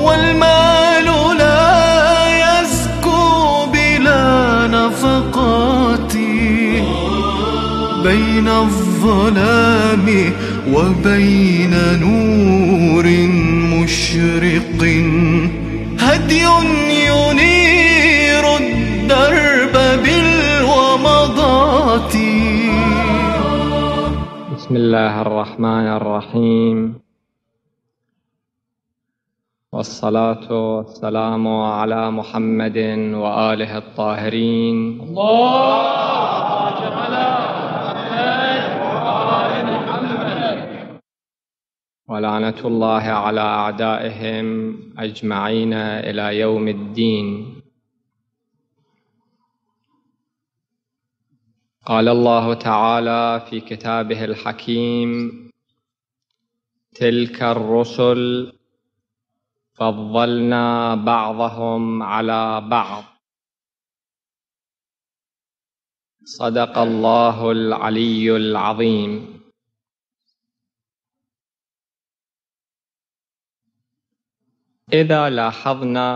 والمال لا يزكو بلا نفقات بين الظلام وبين نور مشرق هدي ينير الدرب بالومضات بسم الله الرحمن الرحيم والصلاة والسلام على محمد وآله الطاهرين الله جمال محمد وآل محمد ولعنة الله على أعدائهم أجمعين إلى يوم الدين قال الله تعالى في كتابه الحكيم تلك الرسل فضلنا بعضهم على بعض صدق الله العلي العظيم اذا لاحظنا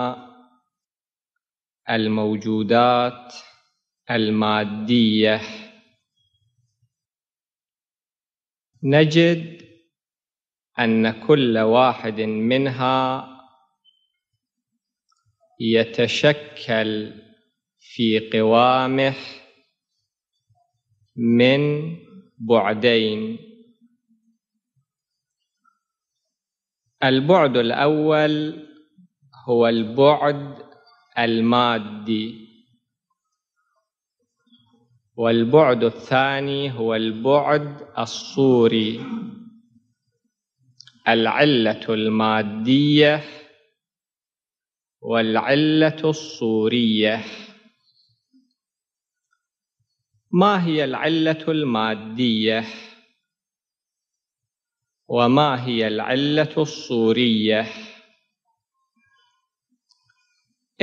الموجودات الماديه نجد ان كل واحد منها يتشكل في قوامه من بعدين البعد الأول هو البعد المادي والبعد الثاني هو البعد الصوري العلة المادية والعلة الصورية ما هي العلة المادية؟ وما هي العلة الصورية؟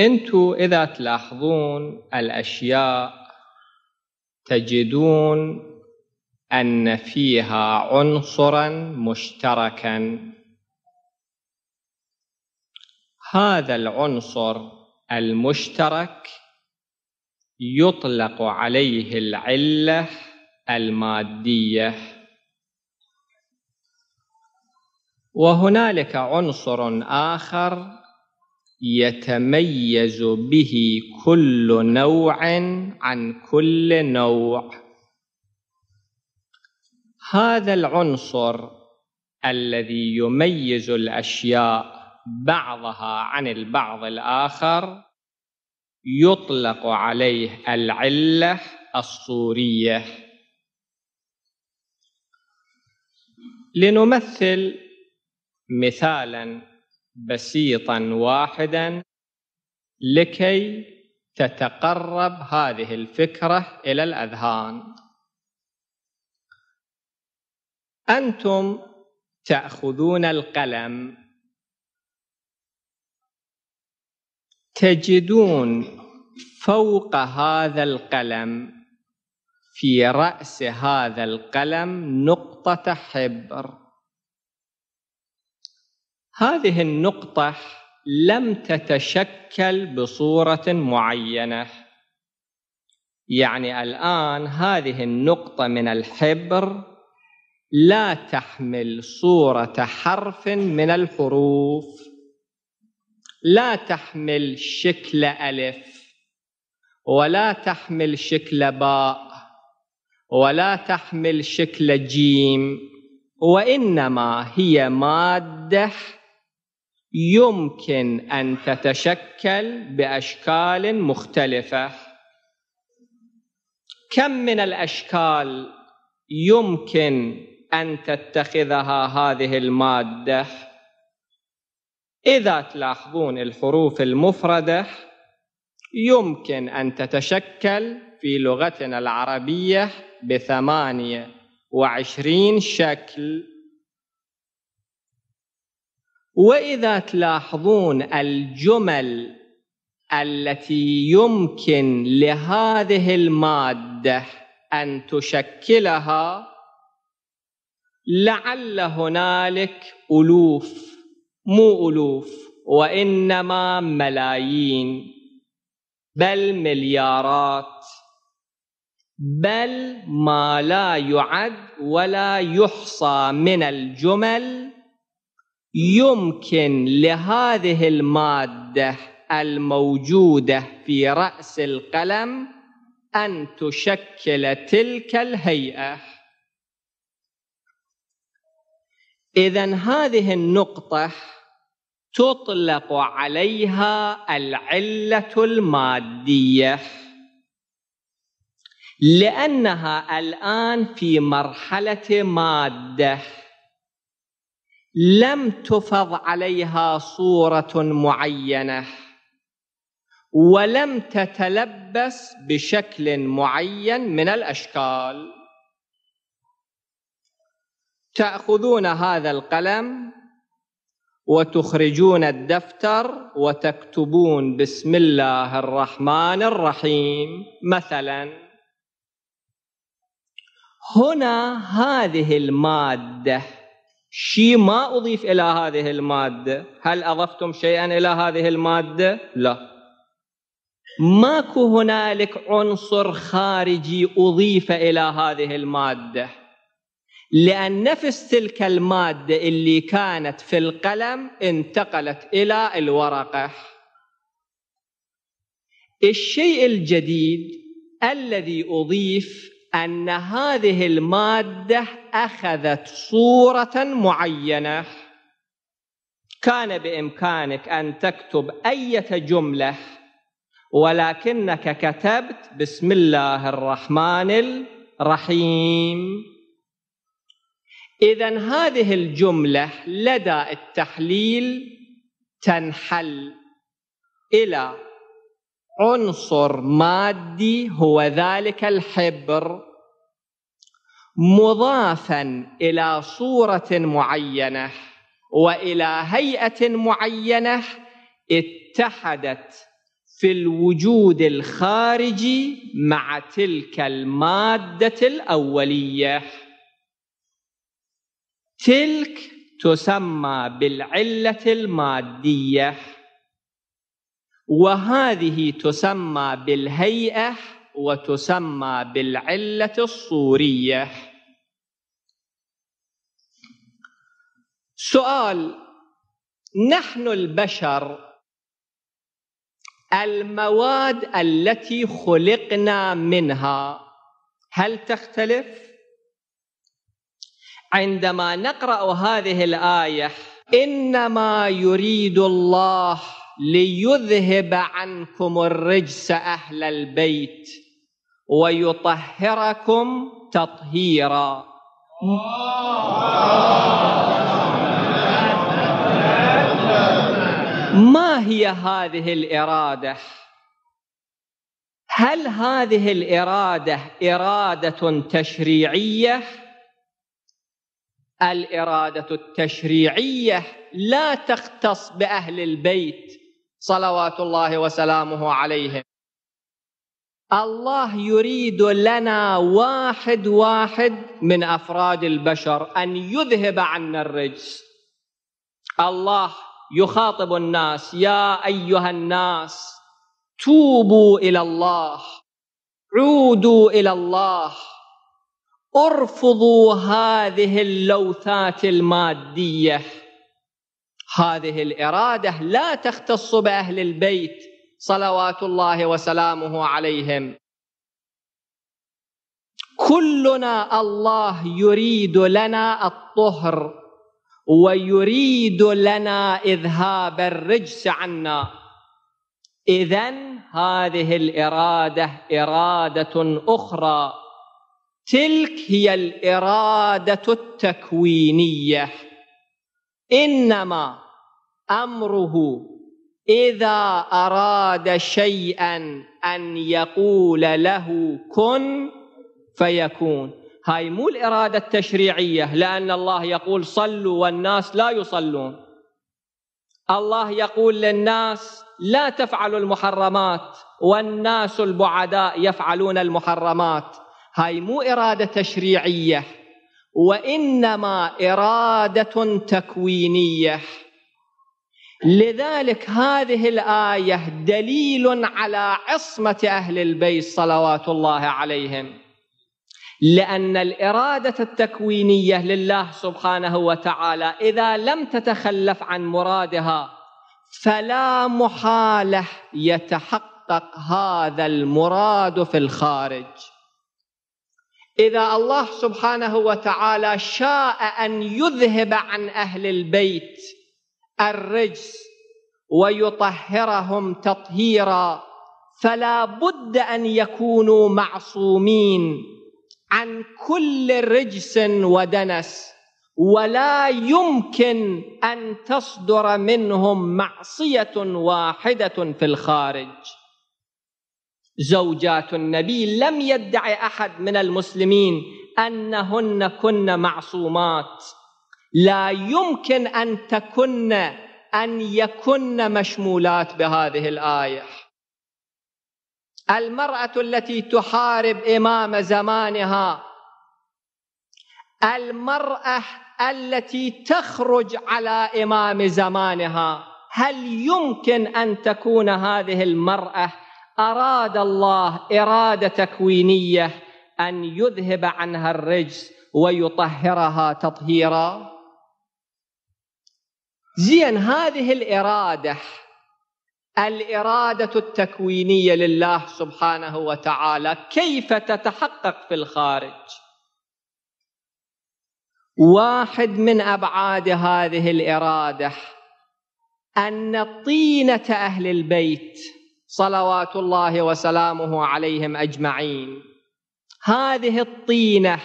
أنتوا إذا تلاحظون الأشياء تجدون أن فيها عنصرا مشتركا هذا العنصر المشترك يطلق عليه العلة المادية وهنالك عنصر آخر يتميز به كل نوع عن كل نوع هذا العنصر الذي يميز الأشياء بعضها عن البعض الآخر يطلق عليه العلة الصورية لنمثل مثالا بسيطا واحدا لكي تتقرب هذه الفكرة إلى الأذهان أنتم تأخذون القلم تجدون فوق هذا القلم في رأس هذا القلم نقطة حبر هذه النقطة لم تتشكل بصورة معينة يعني الآن هذه النقطة من الحبر لا تحمل صورة حرف من الحروف لا تحمل شكل ألف ولا تحمل شكل باء ولا تحمل شكل جيم وإنما هي مادة يمكن أن تتشكل بأشكال مختلفة كم من الأشكال يمكن أن تتخذها هذه المادة؟ إذا تلاحظون الحروف المفردة يمكن أن تتشكل في لغتنا العربية بثمانية وعشرين شكل وإذا تلاحظون الجمل التي يمكن لهذه المادة أن تشكلها لعل هنالك ألوف مو ألوف وإنما ملايين بل مليارات بل ما لا يعد ولا يحصى من الجمل يمكن لهذه الماده الموجوده في راس القلم ان تشكل تلك الهيئه اذا هذه النقطه تطلق عليها العلة المادية لأنها الآن في مرحلة مادة لم تفض عليها صورة معينة ولم تتلبس بشكل معين من الأشكال تأخذون هذا القلم وتخرجون الدفتر وتكتبون بسم الله الرحمن الرحيم مثلا هنا هذه الماده شيء ما أضيف إلى هذه المادة هل أضفتم شيئا إلى هذه المادة؟ لا ماكو هنالك عنصر خارجي أضيف إلى هذه المادة لأن نفس تلك المادة اللي كانت في القلم انتقلت إلى الورقة الشيء الجديد الذي أضيف أن هذه المادة أخذت صورة معينة كان بإمكانك أن تكتب أي جملة ولكنك كتبت بسم الله الرحمن الرحيم إذا هذه الجملة لدى التحليل تنحل إلى عنصر مادي هو ذلك الحبر مضافا إلى صورة معينة وإلى هيئة معينة اتحدت في الوجود الخارجي مع تلك المادة الأولية تلك تسمى بالعلة المادية وهذه تسمى بالهيئة وتسمى بالعلة الصورية سؤال نحن البشر المواد التي خلقنا منها هل تختلف؟ عندما نقرأ هذه الآية إنما يريد الله ليذهب عنكم الرجس أهل البيت ويطهركم تطهيرا ما هي هذه الإرادة؟ هل هذه الإرادة إرادة تشريعية؟ الاراده التشريعيه لا تختص باهل البيت صلوات الله وسلامه عليهم الله يريد لنا واحد واحد من افراد البشر ان يذهب عنا الرجس الله يخاطب الناس يا ايها الناس توبوا الى الله عودوا الى الله ارفضوا هذه اللوثات الماديه هذه الاراده لا تختص باهل البيت صلوات الله وسلامه عليهم كلنا الله يريد لنا الطهر ويريد لنا اذهاب الرجس عنا اذا هذه الاراده اراده اخرى تلك هي الإرادة التكوينية إنما أمره إذا أراد شيئا أن يقول له كن فيكون هاي مو الإرادة التشريعية لأن الله يقول صلوا والناس لا يصلون الله يقول للناس لا تفعلوا المحرمات والناس البعداء يفعلون المحرمات هاي مو إرادة تشريعية وإنما إرادة تكوينية لذلك هذه الآية دليل على عصمة أهل البيت صلوات الله عليهم لأن الإرادة التكوينية لله سبحانه وتعالى إذا لم تتخلف عن مرادها فلا محالة يتحقق هذا المراد في الخارج إذا الله سبحانه وتعالى شاء أن يذهب عن أهل البيت الرجس ويطهرهم تطهيرا فلا بد أن يكونوا معصومين عن كل رجس ودنس ولا يمكن أن تصدر منهم معصية واحدة في الخارج زوجات النبي لم يدعي أحد من المسلمين أنهن كن معصومات لا يمكن أن تكن أن يكن مشمولات بهذه الآية المرأة التي تحارب إمام زمانها المرأة التي تخرج على إمام زمانها هل يمكن أن تكون هذه المرأة أراد الله إرادة تكوينية أن يذهب عنها الرجس ويطهرها تطهيرا زين هذه الإرادة الإرادة التكوينية لله سبحانه وتعالى كيف تتحقق في الخارج واحد من أبعاد هذه الإرادة أن طينة أهل البيت صلوات الله وسلامه عليهم اجمعين هذه الطينه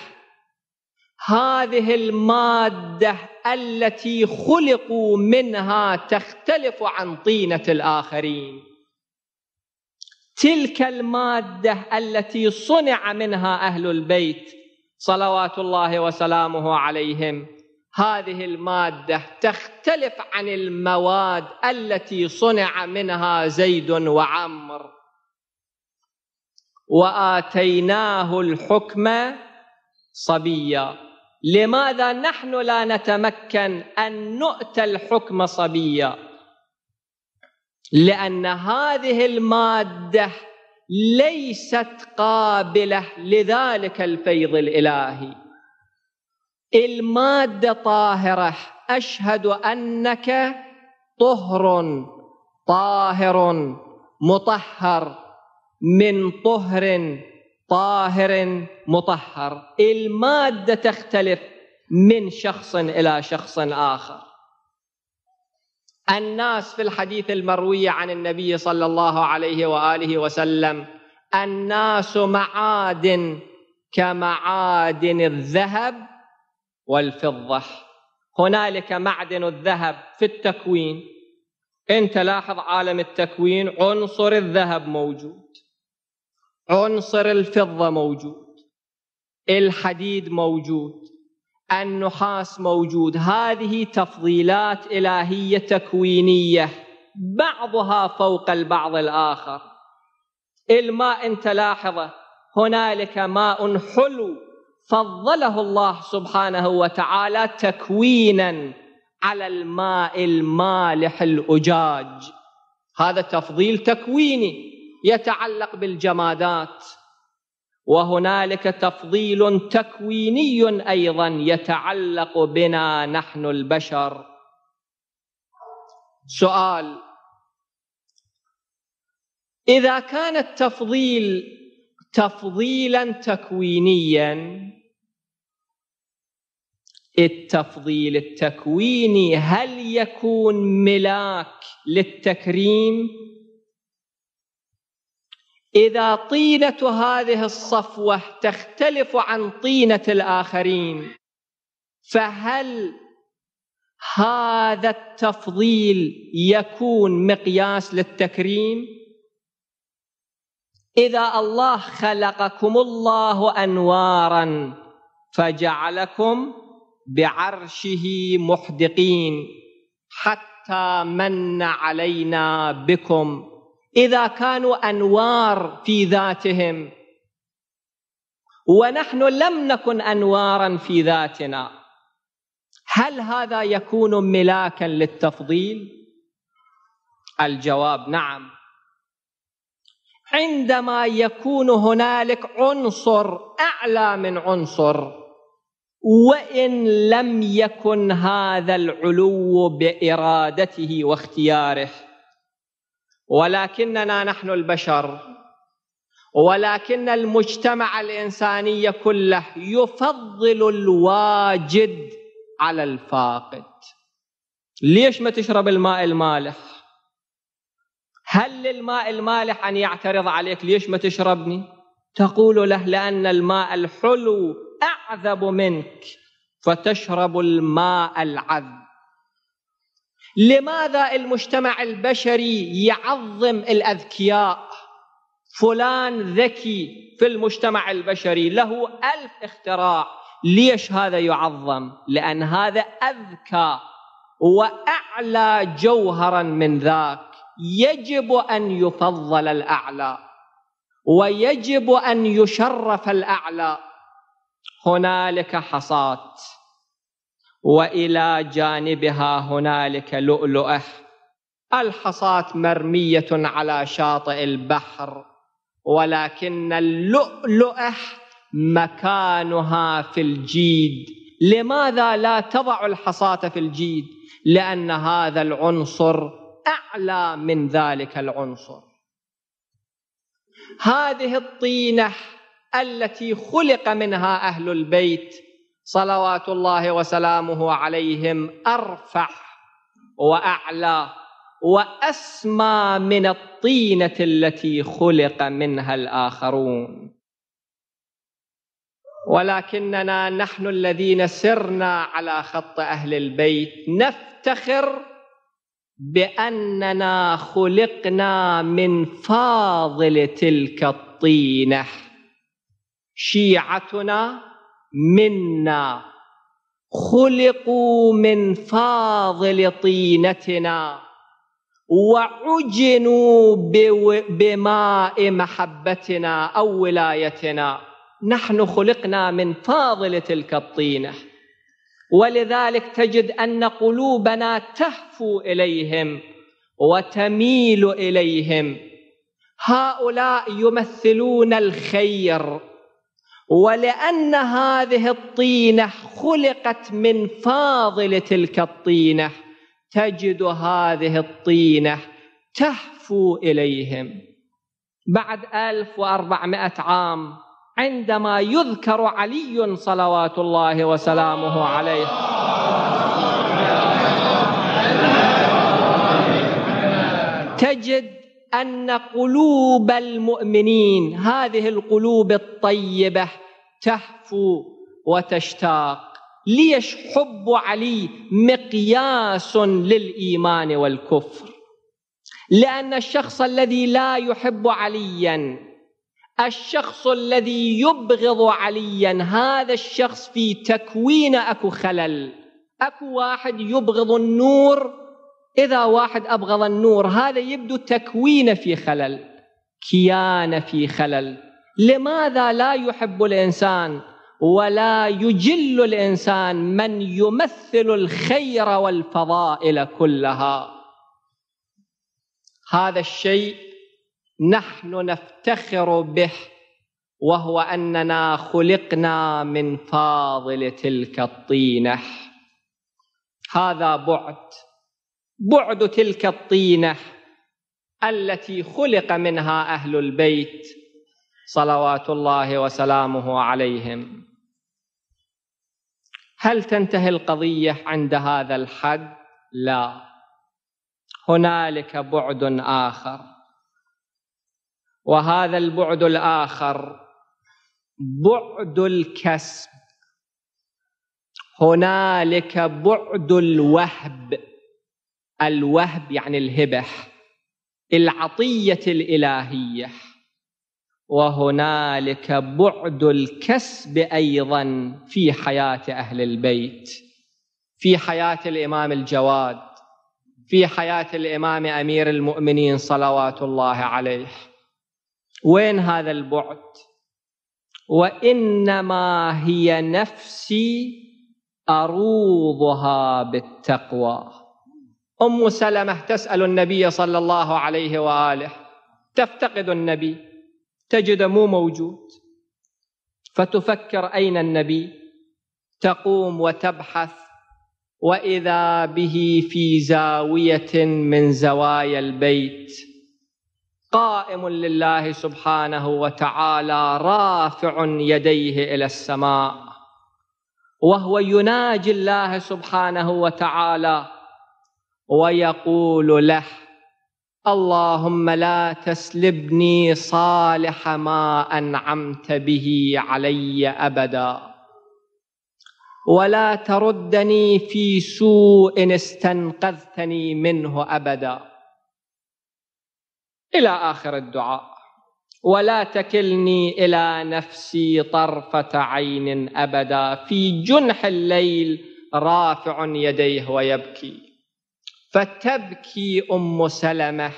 هذه الماده التي خلقوا منها تختلف عن طينه الاخرين تلك الماده التي صنع منها اهل البيت صلوات الله وسلامه عليهم هذه المادة تختلف عن المواد التي صنع منها زيد وعمر وآتيناه الحكم صبيا لماذا نحن لا نتمكن أن نؤتى الحكم صبيا لأن هذه المادة ليست قابلة لذلك الفيض الإلهي المادة طاهرة أشهد أنك طهر طاهر مطهر من طهر طاهر مطهر المادة تختلف من شخص إلى شخص آخر الناس في الحديث المروي عن النبي صلى الله عليه وآله وسلم الناس معادن كمعادن الذهب والفضة هنالك معدن الذهب في التكوين انت لاحظ عالم التكوين عنصر الذهب موجود عنصر الفضة موجود الحديد موجود النحاس موجود هذه تفضيلات إلهية تكوينية بعضها فوق البعض الآخر الماء انت لاحظه هنالك ماء حلو فضله الله سبحانه وتعالى تكوينا على الماء المالح الأجاج هذا تفضيل تكويني يتعلق بالجمادات وهنالك تفضيل تكويني أيضا يتعلق بنا نحن البشر سؤال إذا كان التفضيل تفضيلا تكوينيا التفضيل التكويني هل يكون ملاك للتكريم اذا طينه هذه الصفوه تختلف عن طينه الاخرين فهل هذا التفضيل يكون مقياس للتكريم إذا الله خلقكم الله أنوارا فجعلكم بعرشه محدقين حتى من علينا بكم إذا كانوا أنوار في ذاتهم ونحن لم نكن أنوارا في ذاتنا هل هذا يكون ملاكا للتفضيل؟ الجواب نعم عندما يكون هنالك عنصر اعلى من عنصر وان لم يكن هذا العلو بارادته واختياره ولكننا نحن البشر ولكن المجتمع الانساني كله يفضل الواجد على الفاقد ليش ما تشرب الماء المالح هل للماء المالح أن يعترض عليك ليش ما تشربني تقول له لأن الماء الحلو أعذب منك فتشرب الماء العذب لماذا المجتمع البشري يعظم الأذكياء فلان ذكي في المجتمع البشري له ألف اختراع ليش هذا يعظم لأن هذا أذكى وأعلى جوهرا من ذاك يجب أن يفضل الأعلى ويجب أن يشرف الأعلى هنالك حصاة وإلى جانبها هنالك لؤلؤة الحصاة مرمية على شاطئ البحر ولكن اللؤلؤة مكانها في الجيد لماذا لا تضع الحصاة في الجيد؟ لأن هذا العنصر أعلى من ذلك العنصر هذه الطينة التي خلق منها أهل البيت صلوات الله وسلامه عليهم أرفع وأعلى وأسمى من الطينة التي خلق منها الآخرون ولكننا نحن الذين سرنا على خط أهل البيت نفتخر باننا خلقنا من فاضل تلك الطينه شيعتنا منا خلقوا من فاضل طينتنا وعجنوا بماء محبتنا او ولايتنا نحن خلقنا من فاضل تلك الطينه ولذلك تجد ان قلوبنا تهفو اليهم وتميل اليهم هؤلاء يمثلون الخير ولان هذه الطينه خلقت من فاضل تلك الطينه تجد هذه الطينه تهفو اليهم بعد 1400 عام عندما يذكر علي صلوات الله وسلامه عليه تجد ان قلوب المؤمنين هذه القلوب الطيبه تهفو وتشتاق ليش حب علي مقياس للايمان والكفر لان الشخص الذي لا يحب عليا الشخص الذي يبغض عليا هذا الشخص في تكوين أكو خلل أكو واحد يبغض النور إذا واحد أبغض النور هذا يبدو تكوين في خلل كيان في خلل لماذا لا يحب الإنسان ولا يجل الإنسان من يمثل الخير والفضائل كلها هذا الشيء نحن نفتخر به وهو اننا خلقنا من فاضل تلك الطينه هذا بعد بعد تلك الطينه التي خلق منها اهل البيت صلوات الله وسلامه عليهم هل تنتهي القضيه عند هذا الحد لا هنالك بعد اخر وهذا البعد الآخر بعد الكسب هنالك بعد الوهب الوهب يعني الهبح العطية الإلهية وهنالك بعد الكسب أيضا في حياة أهل البيت في حياة الإمام الجواد في حياة الإمام أمير المؤمنين صلوات الله عليه وين هذا البعد وانما هي نفسي اروضها بالتقوى ام سلمه تسال النبي صلى الله عليه واله تفتقد النبي تجد مو موجود فتفكر اين النبي تقوم وتبحث واذا به في زاويه من زوايا البيت قائم لله سبحانه وتعالى رافع يديه الى السماء وهو يناجي الله سبحانه وتعالى ويقول له اللهم لا تسلبني صالح ما انعمت به علي ابدا ولا تردني في سوء استنقذتني منه ابدا إلى آخر الدعاء ولا تكلني إلى نفسي طرفة عين أبدا في جنح الليل رافع يديه ويبكي فتبكي أم سلمة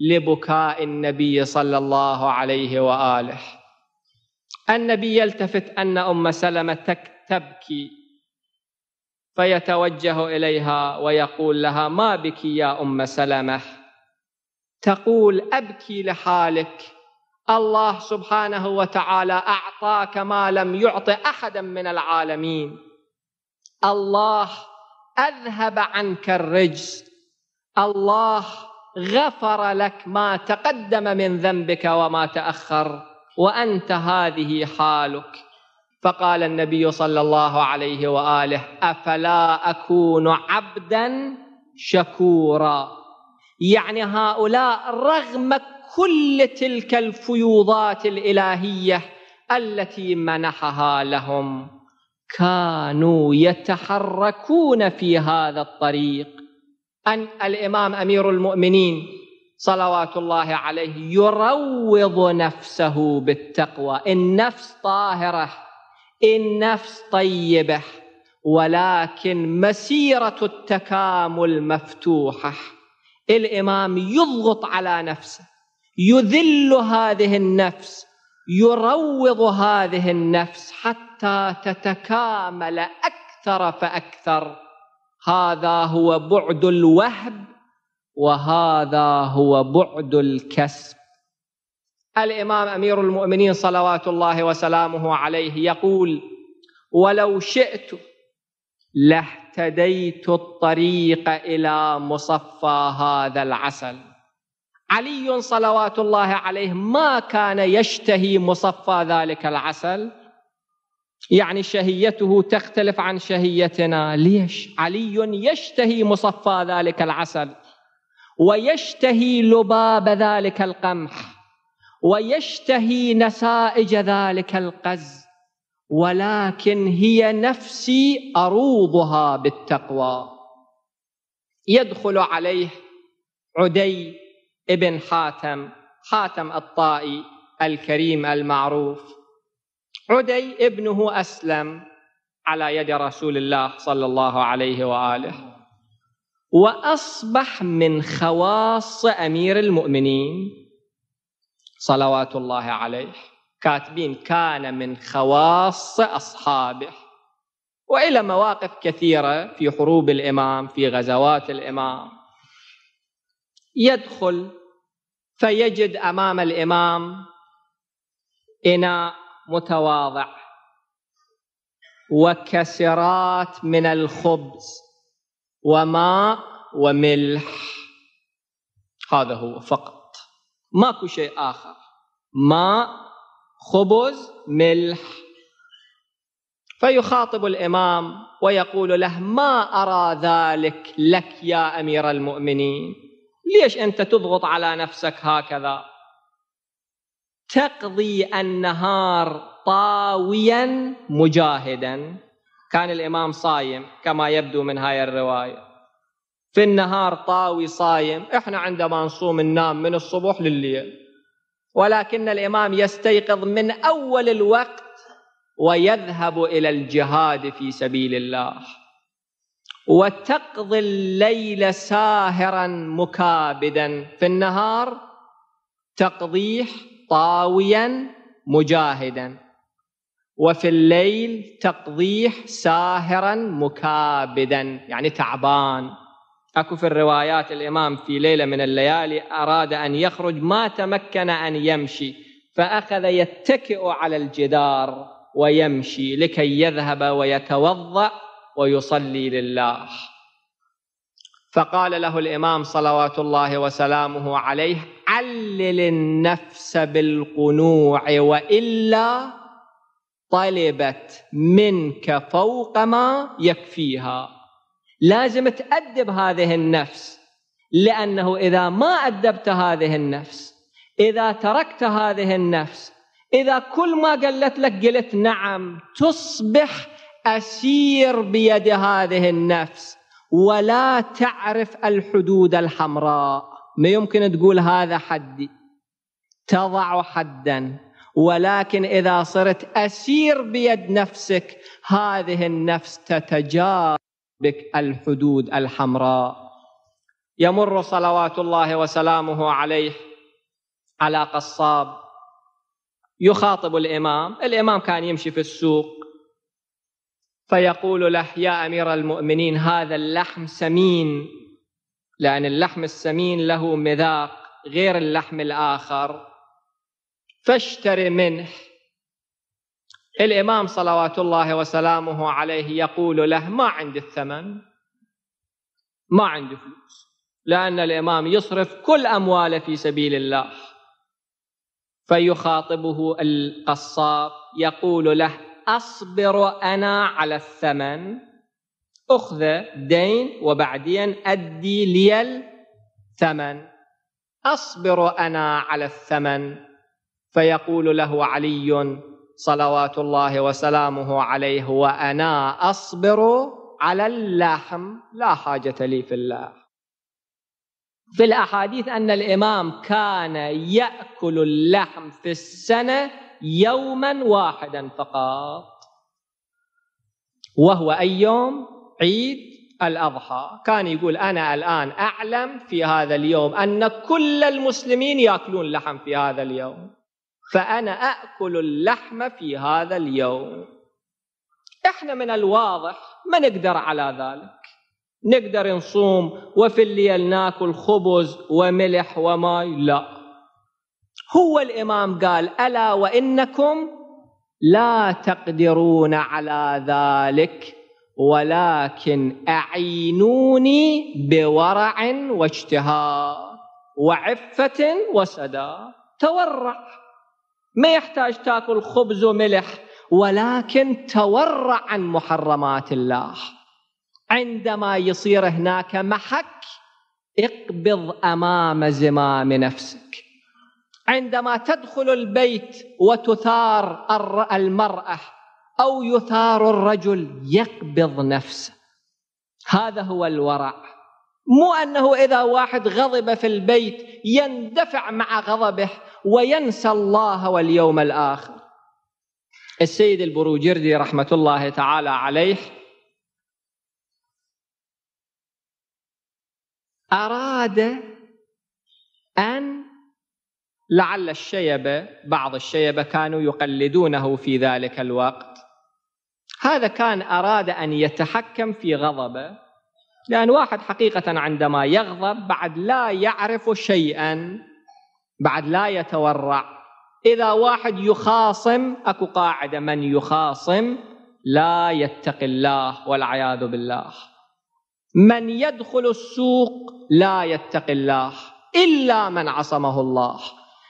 لبكاء النبي صلى الله عليه وآله النبي يلتفت أن أم سلمة تبكي فيتوجه إليها ويقول لها ما بك يا أم سلمة تقول أبكي لحالك الله سبحانه وتعالى أعطاك ما لم يعط أحدا من العالمين الله أذهب عنك الرجس الله غفر لك ما تقدم من ذنبك وما تأخر وأنت هذه حالك فقال النبي صلى الله عليه وآله أفلا أكون عبدا شكورا يعني هؤلاء رغم كل تلك الفيوضات الإلهية التي منحها لهم كانوا يتحركون في هذا الطريق أن الإمام أمير المؤمنين صلوات الله عليه يروض نفسه بالتقوى النفس طاهرة النفس طيبة ولكن مسيرة التكامل مفتوحة الإمام يضغط على نفسه يذل هذه النفس يروض هذه النفس حتى تتكامل أكثر فأكثر هذا هو بعد الوهب وهذا هو بعد الكسب الإمام أمير المؤمنين صلوات الله وسلامه عليه يقول ولو شئت له اهتديت الطريق الى مصفى هذا العسل علي صلوات الله عليه ما كان يشتهي مصفى ذلك العسل يعني شهيته تختلف عن شهيتنا ليش علي يشتهي مصفى ذلك العسل ويشتهي لباب ذلك القمح ويشتهي نسائج ذلك القز ولكن هي نفسي أروضها بالتقوى يدخل عليه عدي ابن حاتم حاتم الطائي الكريم المعروف عدي ابنه أسلم على يد رسول الله صلى الله عليه وآله وأصبح من خواص أمير المؤمنين صلوات الله عليه كاتبين كان من خواص أصحابه وإلى مواقف كثيرة في حروب الإمام في غزوات الإمام يدخل فيجد أمام الإمام إناء متواضع وكسرات من الخبز وماء وملح هذا هو فقط ماكو شيء آخر ماء خبز ملح فيخاطب الامام ويقول له ما ارى ذلك لك يا امير المؤمنين ليش انت تضغط على نفسك هكذا تقضي النهار طاويا مجاهدا كان الامام صايم كما يبدو من هاي الروايه في النهار طاوي صايم احنا عندما نصوم ننام من الصبح لليل ولكن الإمام يستيقظ من أول الوقت ويذهب إلى الجهاد في سبيل الله وتقضي الليل ساهرا مكابدا في النهار تقضيه طاويا مجاهدا وفي الليل تقضيه ساهرا مكابدا يعني تعبان أكو في الروايات الإمام في ليلة من الليالي أراد أن يخرج ما تمكن أن يمشي فأخذ يتكئ على الجدار ويمشي لكي يذهب ويتوضأ ويصلي لله فقال له الإمام صلوات الله وسلامه عليه علل النفس بالقنوع وإلا طلبت منك فوق ما يكفيها لازم تأدب هذه النفس لأنه إذا ما أدبت هذه النفس إذا تركت هذه النفس إذا كل ما قالت لك قلت نعم تصبح أسير بيد هذه النفس ولا تعرف الحدود الحمراء ما يمكن تقول هذا حدي تضع حدا ولكن إذا صرت أسير بيد نفسك هذه النفس تتجاوز بك الحدود الحمراء يمر صلوات الله وسلامه عليه على قصاب يخاطب الامام الامام كان يمشي في السوق فيقول له يا امير المؤمنين هذا اللحم سمين لان اللحم السمين له مذاق غير اللحم الاخر فاشتري منه الإمام صلوات الله وسلامه عليه يقول له ما عندي الثمن ما عندي فلوس لأن الإمام يصرف كل أمواله في سبيل الله فيخاطبه القصاب يقول له أصبر أنا على الثمن أخذ دين وبعدين أدي لي الثمن أصبر أنا على الثمن فيقول له علي صلوات الله وسلامه عليه وانا اصبر على اللحم لا حاجه لي في اللحم في الاحاديث ان الامام كان ياكل اللحم في السنه يوما واحدا فقط وهو اي يوم عيد الاضحى كان يقول انا الان اعلم في هذا اليوم ان كل المسلمين ياكلون لحم في هذا اليوم فأنا أأكل اللحم في هذا اليوم إحنا من الواضح ما نقدر على ذلك نقدر نصوم وفي الليل ناكل خبز وملح وماء لا هو الإمام قال ألا وإنكم لا تقدرون على ذلك ولكن أعينوني بورع واجتهاد وعفة وسداد تورع ما يحتاج تاكل خبز وملح ولكن تورع عن محرمات الله عندما يصير هناك محك اقبض امام زمام نفسك عندما تدخل البيت وتثار المراه او يثار الرجل يقبض نفسه هذا هو الورع مو انه اذا واحد غضب في البيت يندفع مع غضبه وينسى الله واليوم الاخر السيد البروجردي رحمه الله تعالى عليه اراد ان لعل الشيبه بعض الشيبه كانوا يقلدونه في ذلك الوقت هذا كان اراد ان يتحكم في غضبه لأن واحد حقيقة عندما يغضب بعد لا يعرف شيئا بعد لا يتورع إذا واحد يخاصم أكو قاعدة من يخاصم لا يتقي الله والعياذ بالله من يدخل السوق لا يتقي الله إلا من عصمه الله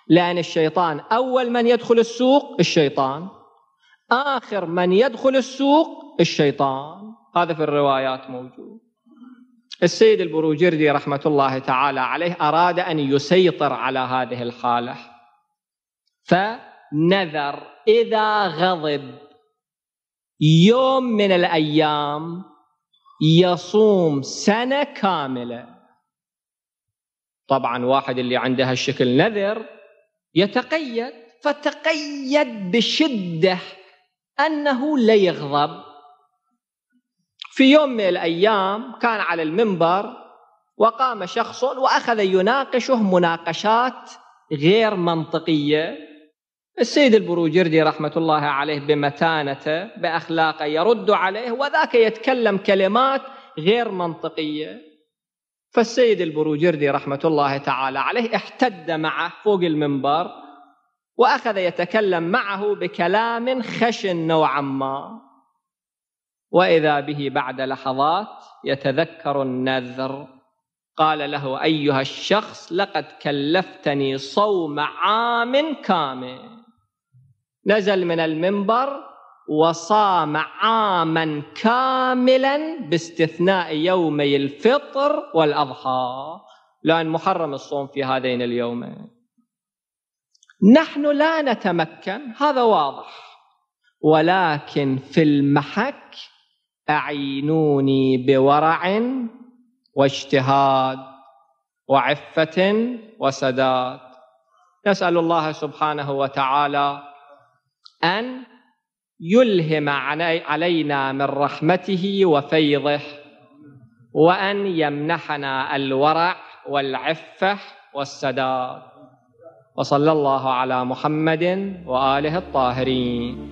لأن الشيطان أول من يدخل السوق الشيطان آخر من يدخل السوق الشيطان هذا في الروايات موجود السيد البروجردي رحمة الله تعالى عليه أراد أن يسيطر على هذه الحالة فنذر إذا غضب يوم من الأيام يصوم سنة كاملة طبعا واحد اللي عنده هالشكل نذر يتقيد فتقيد بشدة أنه ليغضب في يوم من الأيام كان على المنبر وقام شخص وأخذ يناقشه مناقشات غير منطقية السيد البروجردي رحمة الله عليه بمتانته بأخلاقه يرد عليه وذاك يتكلم كلمات غير منطقية فالسيد البروجردي رحمة الله تعالى عليه احتد معه فوق المنبر وأخذ يتكلم معه بكلام خشن نوعا ما واذا به بعد لحظات يتذكر النذر قال له ايها الشخص لقد كلفتني صوم عام كامل نزل من المنبر وصام عاما كاملا باستثناء يومي الفطر والاضحى لان محرم الصوم في هذين اليومين نحن لا نتمكن هذا واضح ولكن في المحك أعينوني بورع واجتهاد وعفة وسداد نسأل الله سبحانه وتعالى أن يلهم علينا من رحمته وفيضه وأن يمنحنا الورع والعفة والسداد وصلى الله على محمد وآله الطاهرين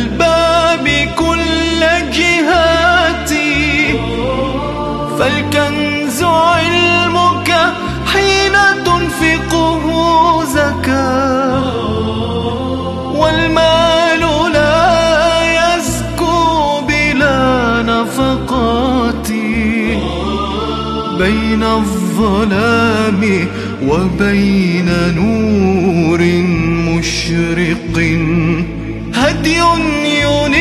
الظلام وبين نور مشرق هدي ينير